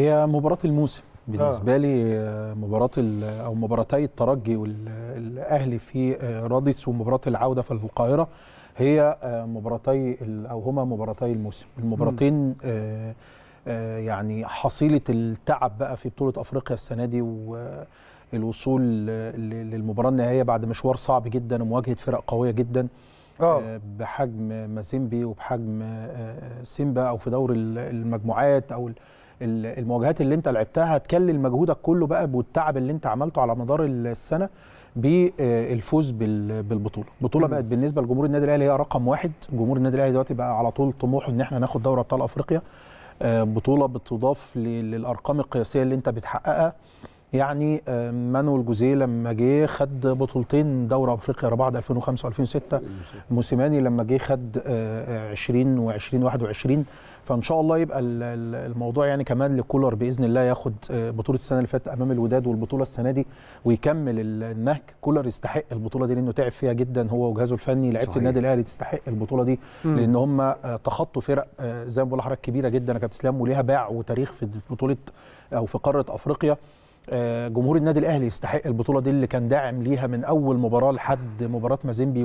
هي مباراة الموسم آه. بالنسبة آه. لي مباراة أو مباراتي الترجي والأهلي في آه، رادس ومباراة العودة في القاهرة هي آه، مباراتي أو هما مباراتي الموسم المباراتين يعني حصيلة التعب بقى في بطولة أفريقيا السنة دي والوصول للمباراة النهائية بعد مشوار صعب جدا ومواجهة فرق قوية جدا أوه. بحجم مازيمبي وبحجم سيمبا أو في دور المجموعات أو المواجهات اللي انت لعبتها هتكلل مجهودك كله بقى والتعب اللي انت عملته على مدار السنه بالفوز آه، بالبطوله البطوله بقت بالنسبه لجمهور النادي الاهلي هي رقم واحد جمهور النادي الاهلي دلوقتي بقى على طول طموحه ان احنا ناخد دوري ابطال افريقيا آه، بطوله بتضاف للارقام القياسيه اللي انت بتحققها يعني آه، مانويل جوزيه لما جه خد بطولتين دوري افريقيا ورا بعض 2005 و2006 موسيماني لما جه خد 20 و20 21 فان شاء الله يبقى الموضوع يعني كمان لكولر باذن الله ياخد آه، بطوله السنه اللي فاتت امام الوداد والبطوله السنه دي ويكمل النهج كولر يستحق البطوله دي لانه تعب فيها جدا هو وجهازه الفني لعيبه النادي الاهلي تستحق البطوله دي مم. لان هم آه، تخطوا فرق زي ما بقول لحضرتك كبيره جدا يا كابتن اسلام وليها باع وتاريخ في بطوله او في قاره افريقيا آه، جمهور النادي الاهلي يستحق البطوله دي اللي كان داعم ليها من اول مباراه لحد مباراه مازيمبي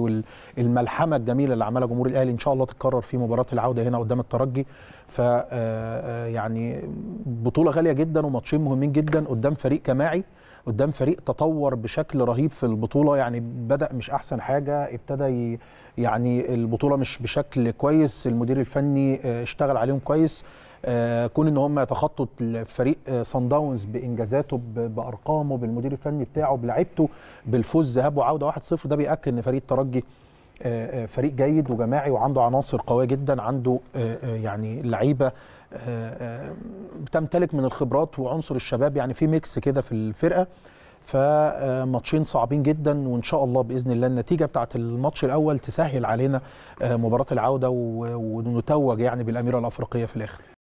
والملحمه الجميله اللي عملها جمهور الاهلي ان شاء الله تتكرر في مباراه العوده هنا قدام الترجي ف آه، آه، يعني بطوله غاليه جدا وماتشين مهمين جدا قدام فريق جماعي قدام فريق تطور بشكل رهيب في البطوله يعني بدا مش احسن حاجه ابتدى يعني البطوله مش بشكل كويس المدير الفني اشتغل عليهم كويس آه، كون ان هم يتخطوا فريق سان داونز بانجازاته بارقامه بالمدير الفني بتاعه بلعيبته بالفوز ذهاب وعوده 1-0 ده بياكد ان فريق الترجي آه، آه، فريق جيد وجماعي وعنده عناصر قويه جدا عنده يعني لعيبه بتمتلك من الخبرات وعنصر الشباب يعني في ميكس كده في الفرقه فماتشين صعبين جدا وان شاء الله باذن الله النتيجه بتاعت الماتش الاول تسهل علينا مباراه العوده ونتوج يعني بالاميره الافريقيه في الاخر